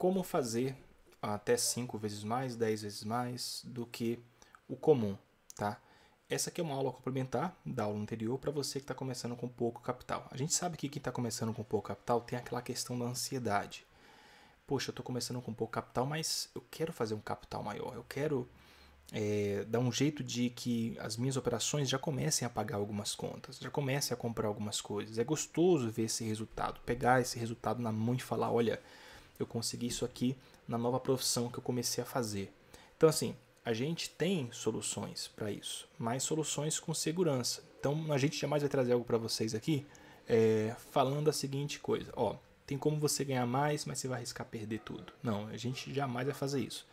como fazer até 5 vezes mais, 10 vezes mais do que o comum, tá? Essa aqui é uma aula complementar da aula anterior para você que está começando com pouco capital. A gente sabe que quem está começando com pouco capital tem aquela questão da ansiedade. Poxa, eu estou começando com pouco capital, mas eu quero fazer um capital maior. Eu quero é, dar um jeito de que as minhas operações já comecem a pagar algumas contas, já comecem a comprar algumas coisas. É gostoso ver esse resultado, pegar esse resultado na mão e falar: olha, eu consegui isso aqui na nova profissão que eu comecei a fazer. Então, assim, a gente tem soluções para isso, mas soluções com segurança. Então, a gente jamais vai trazer algo para vocês aqui é, falando a seguinte coisa: ó, tem como você ganhar mais, mas você vai arriscar perder tudo. Não, a gente jamais vai fazer isso.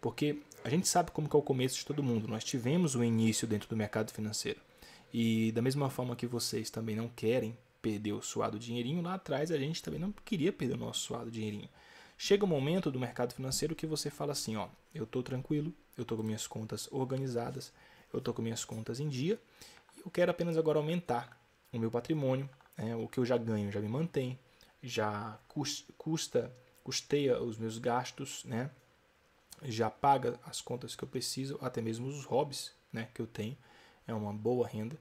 Porque a gente sabe como é o começo de todo mundo. Nós tivemos o um início dentro do mercado financeiro. E da mesma forma que vocês também não querem perder o suado dinheirinho, lá atrás a gente também não queria perder o nosso suado dinheirinho. Chega um momento do mercado financeiro que você fala assim, ó, eu tô tranquilo, eu tô com minhas contas organizadas, eu tô com minhas contas em dia, eu quero apenas agora aumentar o meu patrimônio, né, o que eu já ganho já me mantém, já custa, custeia os meus gastos, né, já paga as contas que eu preciso, até mesmo os hobbies né, que eu tenho, é uma boa renda.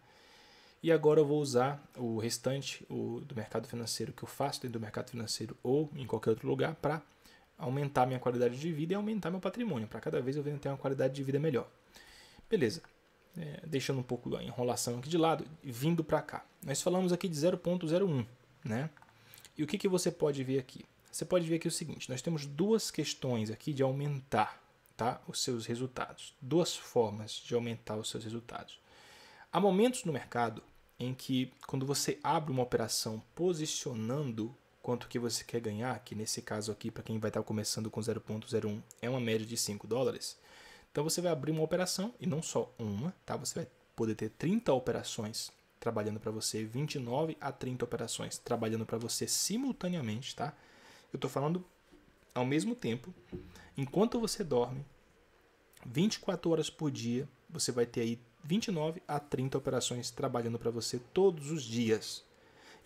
E agora eu vou usar o restante o, do mercado financeiro que eu faço dentro do mercado financeiro ou em qualquer outro lugar para aumentar minha qualidade de vida e aumentar meu patrimônio, para cada vez eu venho ter uma qualidade de vida melhor. Beleza. É, deixando um pouco a enrolação aqui de lado, vindo para cá. Nós falamos aqui de 0.01, né? E o que, que você pode ver aqui? Você pode ver aqui o seguinte, nós temos duas questões aqui de aumentar tá, os seus resultados. Duas formas de aumentar os seus resultados. Há momentos no mercado em que, quando você abre uma operação posicionando quanto que você quer ganhar, que nesse caso aqui, para quem vai estar tá começando com 0.01, é uma média de 5 dólares, então você vai abrir uma operação, e não só uma, tá? Você vai poder ter 30 operações trabalhando para você, 29 a 30 operações trabalhando para você simultaneamente, tá? Eu estou falando ao mesmo tempo, enquanto você dorme, 24 horas por dia, você vai ter aí 29 a 30 operações trabalhando para você todos os dias.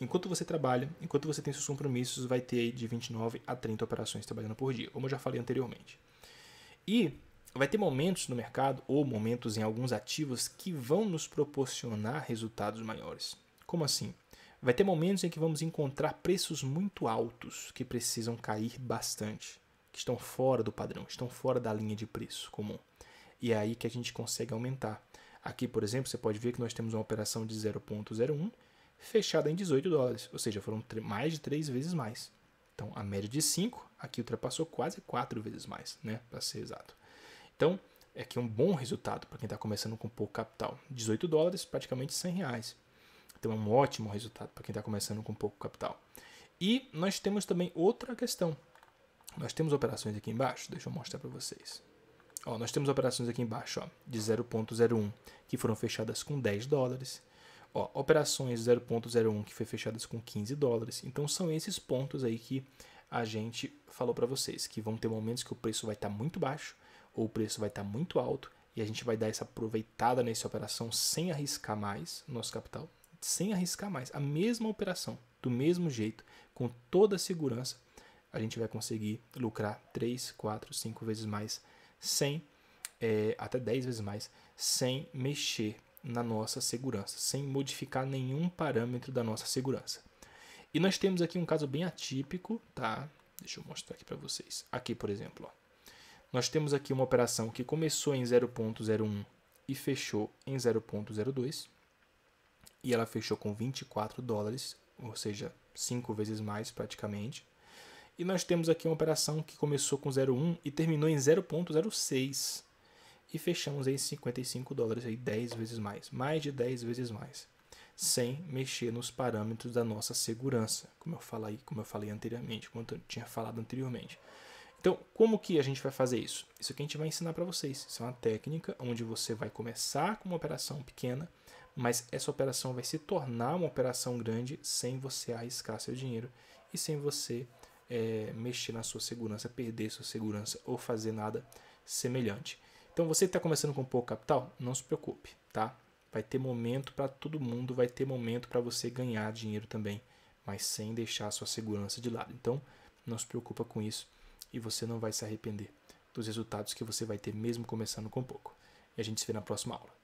Enquanto você trabalha, enquanto você tem seus compromissos, vai ter de 29 a 30 operações trabalhando por dia, como eu já falei anteriormente. E vai ter momentos no mercado ou momentos em alguns ativos que vão nos proporcionar resultados maiores. Como assim? Vai ter momentos em que vamos encontrar preços muito altos que precisam cair bastante, que estão fora do padrão, estão fora da linha de preço comum. E é aí que a gente consegue aumentar. Aqui, por exemplo, você pode ver que nós temos uma operação de 0,01 fechada em 18 dólares, ou seja, foram mais de 3 vezes mais. Então, a média de 5 aqui ultrapassou quase 4 vezes mais, né, para ser exato. Então, é que é um bom resultado para quem está começando com pouco capital. 18 dólares, praticamente 100 reais. Então, é um ótimo resultado para quem está começando com pouco capital. E nós temos também outra questão. Nós temos operações aqui embaixo, deixa eu mostrar para vocês. Ó, nós temos operações aqui embaixo ó, de 0.01 que foram fechadas com 10 dólares. Ó, operações 0.01 que foi fechadas com 15 dólares. Então são esses pontos aí que a gente falou para vocês, que vão ter momentos que o preço vai estar tá muito baixo ou o preço vai estar tá muito alto e a gente vai dar essa aproveitada nessa operação sem arriscar mais nosso capital, sem arriscar mais. A mesma operação, do mesmo jeito, com toda a segurança, a gente vai conseguir lucrar 3, 4, 5 vezes mais sem é, até 10 vezes mais, sem mexer na nossa segurança, sem modificar nenhum parâmetro da nossa segurança. E nós temos aqui um caso bem atípico, tá? Deixa eu mostrar aqui para vocês. Aqui, por exemplo, ó. nós temos aqui uma operação que começou em 0.01 e fechou em 0.02, e ela fechou com 24 dólares, ou seja, 5 vezes mais praticamente. E nós temos aqui uma operação que começou com 0,1 e terminou em 0,06. E fechamos em 55 dólares, aí 10 vezes mais, mais de 10 vezes mais, sem mexer nos parâmetros da nossa segurança, como eu falei, como eu falei anteriormente, como eu tinha falado anteriormente. Então, como que a gente vai fazer isso? Isso que a gente vai ensinar para vocês. Isso é uma técnica onde você vai começar com uma operação pequena, mas essa operação vai se tornar uma operação grande sem você arriscar seu dinheiro e sem você é, mexer na sua segurança, perder sua segurança ou fazer nada semelhante. Então você que está começando com pouco capital, não se preocupe, tá? Vai ter momento para todo mundo, vai ter momento para você ganhar dinheiro também, mas sem deixar a sua segurança de lado. Então não se preocupa com isso e você não vai se arrepender dos resultados que você vai ter mesmo começando com pouco. E a gente se vê na próxima aula.